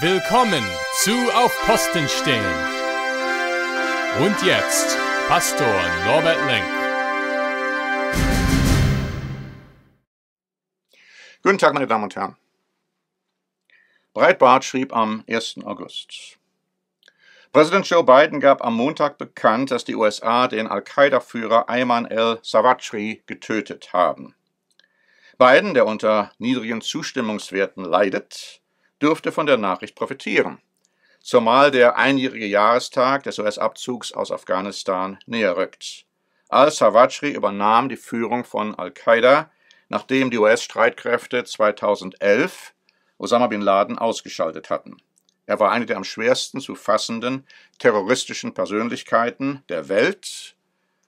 Willkommen zu Auf Posten stehen. Und jetzt Pastor Norbert Lenk. Guten Tag, meine Damen und Herren. Breitbart schrieb am 1. August. Präsident Joe Biden gab am Montag bekannt, dass die USA den Al-Qaida-Führer Ayman el-Zawahri getötet haben. Biden, der unter niedrigen Zustimmungswerten leidet, dürfte von der Nachricht profitieren, zumal der einjährige Jahrestag des US-Abzugs aus Afghanistan näher rückt. al sawajri übernahm die Führung von Al-Qaida, nachdem die US-Streitkräfte 2011 Osama bin Laden ausgeschaltet hatten. Er war eine der am schwersten zu fassenden terroristischen Persönlichkeiten der Welt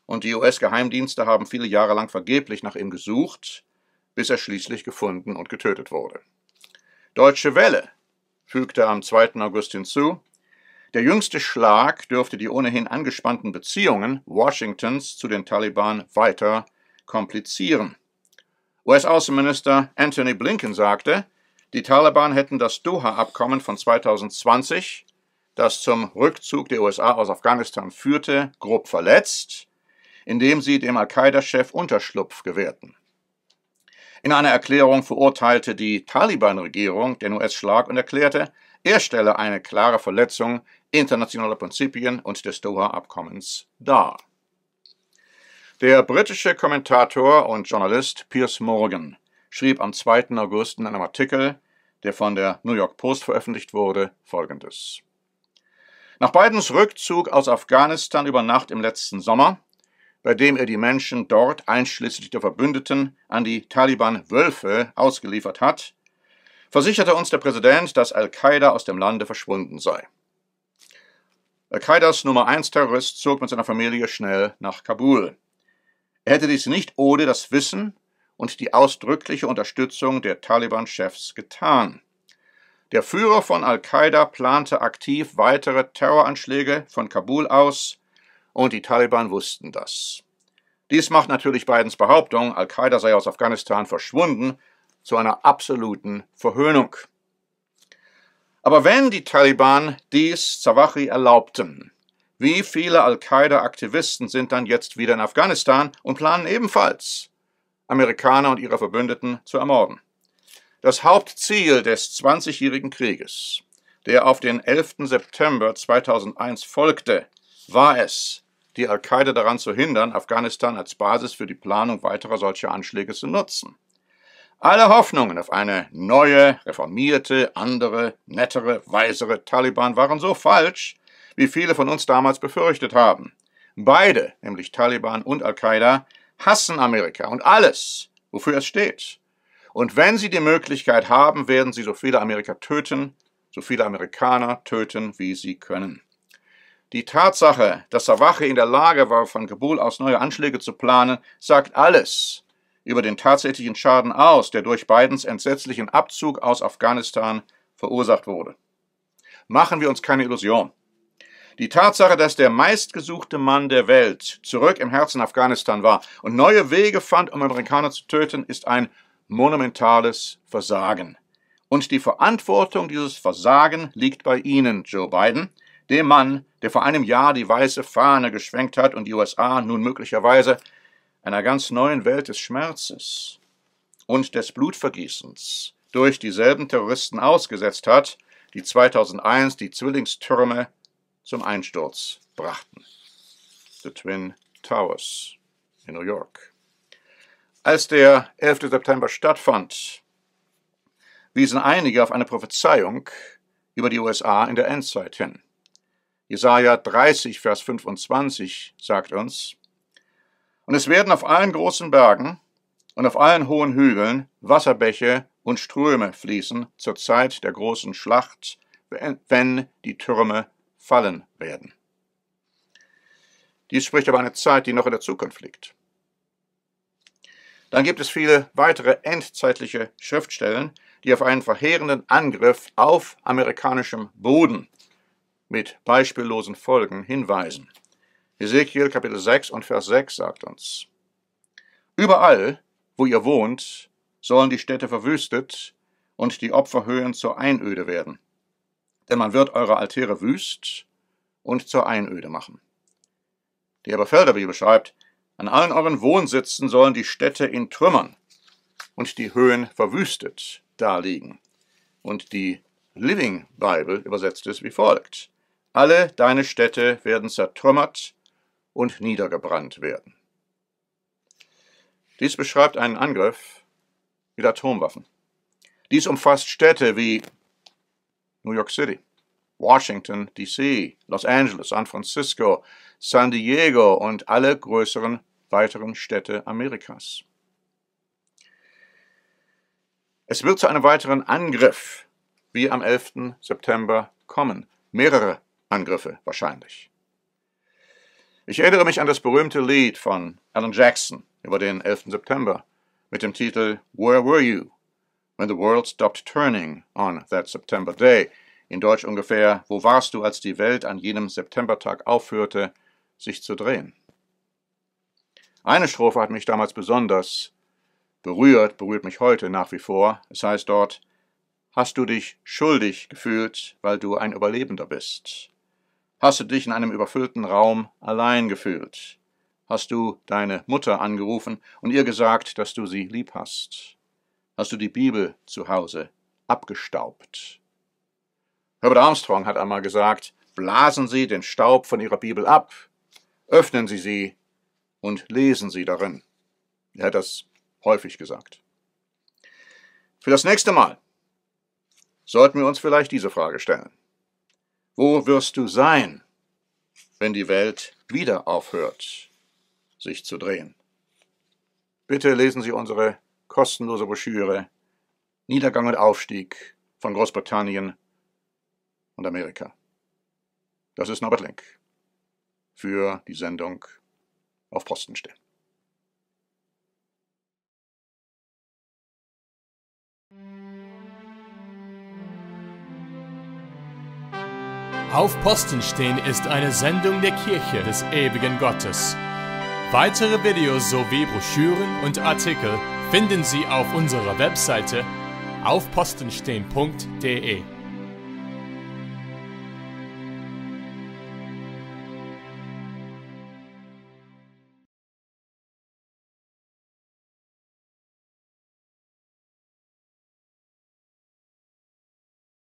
und die US-Geheimdienste haben viele Jahre lang vergeblich nach ihm gesucht, bis er schließlich gefunden und getötet wurde. Deutsche Welle, fügte am 2. August hinzu, der jüngste Schlag dürfte die ohnehin angespannten Beziehungen Washingtons zu den Taliban weiter komplizieren. US-Außenminister Anthony Blinken sagte, die Taliban hätten das Doha-Abkommen von 2020, das zum Rückzug der USA aus Afghanistan führte, grob verletzt, indem sie dem Al-Qaida-Chef Unterschlupf gewährten. In einer Erklärung verurteilte die Taliban-Regierung den US-Schlag und erklärte, er stelle eine klare Verletzung internationaler Prinzipien und des Doha-Abkommens dar. Der britische Kommentator und Journalist Piers Morgan schrieb am 2. August in einem Artikel, der von der New York Post veröffentlicht wurde, folgendes. Nach Bidens Rückzug aus Afghanistan über Nacht im letzten Sommer bei dem er die Menschen dort einschließlich der Verbündeten an die Taliban Wölfe ausgeliefert hat, versicherte uns der Präsident, dass Al-Qaida aus dem Lande verschwunden sei. Al-Qaidas Nummer 1 Terrorist zog mit seiner Familie schnell nach Kabul. Er hätte dies nicht ohne das Wissen und die ausdrückliche Unterstützung der Taliban-Chefs getan. Der Führer von Al-Qaida plante aktiv weitere Terroranschläge von Kabul aus, und die Taliban wussten das. Dies macht natürlich Bidens Behauptung, Al-Qaida sei aus Afghanistan verschwunden, zu einer absoluten Verhöhnung. Aber wenn die Taliban dies Zawachi erlaubten, wie viele Al-Qaida-Aktivisten sind dann jetzt wieder in Afghanistan und planen ebenfalls, Amerikaner und ihre Verbündeten zu ermorden? Das Hauptziel des 20-jährigen Krieges, der auf den 11. September 2001 folgte, war es, die Al-Qaida daran zu hindern, Afghanistan als Basis für die Planung weiterer solcher Anschläge zu nutzen. Alle Hoffnungen auf eine neue, reformierte, andere, nettere, weisere Taliban waren so falsch, wie viele von uns damals befürchtet haben. Beide, nämlich Taliban und Al-Qaida, hassen Amerika und alles, wofür es steht. Und wenn sie die Möglichkeit haben, werden sie so viele Amerika töten, so viele Amerikaner töten, wie sie können. Die Tatsache, dass Sawache in der Lage war, von Kabul aus neue Anschläge zu planen, sagt alles über den tatsächlichen Schaden aus, der durch Bidens entsetzlichen Abzug aus Afghanistan verursacht wurde. Machen wir uns keine Illusion. Die Tatsache, dass der meistgesuchte Mann der Welt zurück im Herzen Afghanistan war und neue Wege fand, um Amerikaner zu töten, ist ein monumentales Versagen. Und die Verantwortung dieses Versagen liegt bei Ihnen, Joe Biden, dem Mann, der vor einem Jahr die weiße Fahne geschwenkt hat und die USA nun möglicherweise einer ganz neuen Welt des Schmerzes und des Blutvergießens durch dieselben Terroristen ausgesetzt hat, die 2001 die Zwillingstürme zum Einsturz brachten. The Twin Towers in New York. Als der 11. September stattfand, wiesen einige auf eine Prophezeiung über die USA in der Endzeit hin. Jesaja 30, Vers 25 sagt uns, Und es werden auf allen großen Bergen und auf allen hohen Hügeln Wasserbäche und Ströme fließen zur Zeit der großen Schlacht, wenn die Türme fallen werden. Dies spricht aber eine Zeit, die noch in der Zukunft liegt. Dann gibt es viele weitere endzeitliche Schriftstellen, die auf einen verheerenden Angriff auf amerikanischem Boden mit beispiellosen Folgen hinweisen. Ezekiel Kapitel 6 und Vers 6 sagt uns, Überall, wo ihr wohnt, sollen die Städte verwüstet und die Opferhöhen zur Einöde werden. Denn man wird eure Altäre wüst und zur Einöde machen. Die Eberfelderbibel schreibt, an allen euren Wohnsitzen sollen die Städte in Trümmern und die Höhen verwüstet daliegen. Und die Living Bible übersetzt es wie folgt. Alle deine Städte werden zertrümmert und niedergebrannt werden. Dies beschreibt einen Angriff mit Atomwaffen. Dies umfasst Städte wie New York City, Washington, D.C., Los Angeles, San Francisco, San Diego und alle größeren weiteren Städte Amerikas. Es wird zu einem weiteren Angriff wie am 11. September kommen. Mehrere Angriffe wahrscheinlich. Ich erinnere mich an das berühmte Lied von Alan Jackson über den 11. September mit dem Titel Where Were You When the World Stopped Turning on That September Day? In Deutsch ungefähr Wo warst du, als die Welt an jenem Septembertag aufhörte, sich zu drehen? Eine Strophe hat mich damals besonders berührt, berührt mich heute nach wie vor. Es heißt dort, hast du dich schuldig gefühlt, weil du ein Überlebender bist. Hast du dich in einem überfüllten Raum allein gefühlt? Hast du deine Mutter angerufen und ihr gesagt, dass du sie lieb hast? Hast du die Bibel zu Hause abgestaubt? Herbert Armstrong hat einmal gesagt, blasen Sie den Staub von Ihrer Bibel ab, öffnen Sie sie und lesen Sie darin. Er hat das häufig gesagt. Für das nächste Mal sollten wir uns vielleicht diese Frage stellen. Wo wirst du sein, wenn die Welt wieder aufhört, sich zu drehen? Bitte lesen Sie unsere kostenlose Broschüre Niedergang und Aufstieg von Großbritannien und Amerika. Das ist Norbert Lenk für die Sendung auf Posten stehen. Mm. Auf Posten stehen ist eine Sendung der Kirche des ewigen Gottes. Weitere Videos sowie Broschüren und Artikel finden Sie auf unserer Webseite aufpostenstehen.de.